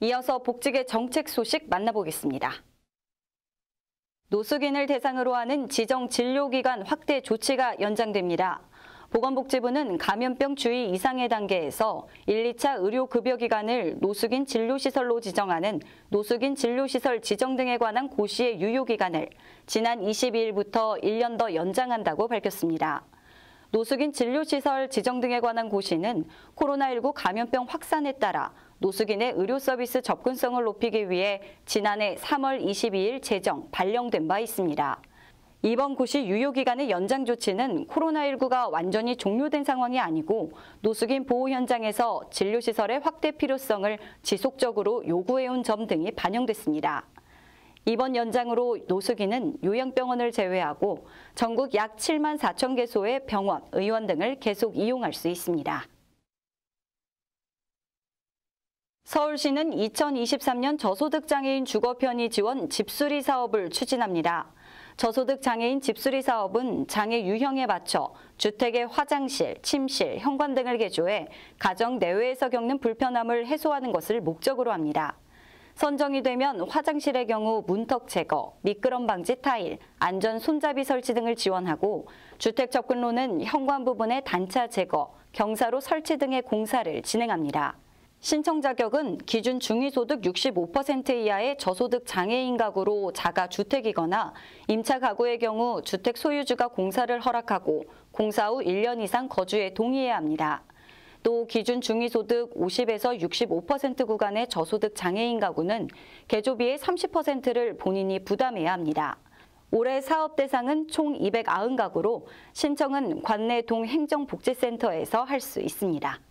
이어서 복직의 정책 소식 만나보겠습니다. 노숙인을 대상으로 하는 지정 진료기간 확대 조치가 연장됩니다. 보건복지부는 감염병 주의 이상의 단계에서 1, 2차 의료급여기간을 노숙인 진료시설로 지정하는 노숙인 진료시설 지정 등에 관한 고시의 유효기간을 지난 22일부터 1년 더 연장한다고 밝혔습니다. 노숙인 진료시설 지정 등에 관한 고시는 코로나19 감염병 확산에 따라 노숙인의 의료 서비스 접근성을 높이기 위해 지난해 3월 22일 제정, 발령된 바 있습니다. 이번 구시 유효기간의 연장 조치는 코로나19가 완전히 종료된 상황이 아니고 노숙인 보호 현장에서 진료시설의 확대 필요성을 지속적으로 요구해온 점 등이 반영됐습니다. 이번 연장으로 노숙인은 요양병원을 제외하고 전국 약 7만 4천 개소의 병원, 의원 등을 계속 이용할 수 있습니다. 서울시는 2023년 저소득장애인 주거편의 지원 집수리 사업을 추진합니다. 저소득장애인 집수리 사업은 장애 유형에 맞춰 주택의 화장실, 침실, 현관 등을 개조해 가정 내외에서 겪는 불편함을 해소하는 것을 목적으로 합니다. 선정이 되면 화장실의 경우 문턱 제거, 미끄럼 방지 타일, 안전 손잡이 설치 등을 지원하고 주택 접근로는 현관 부분의 단차 제거, 경사로 설치 등의 공사를 진행합니다. 신청 자격은 기준 중위소득 65% 이하의 저소득 장애인 가구로 자가 주택이거나 임차 가구의 경우 주택 소유주가 공사를 허락하고 공사 후 1년 이상 거주에 동의해야 합니다. 또 기준 중위소득 50에서 65% 구간의 저소득 장애인 가구는 개조비의 30%를 본인이 부담해야 합니다. 올해 사업 대상은 총 290가구로 신청은 관내 동행정복지센터에서 할 수 있습니다.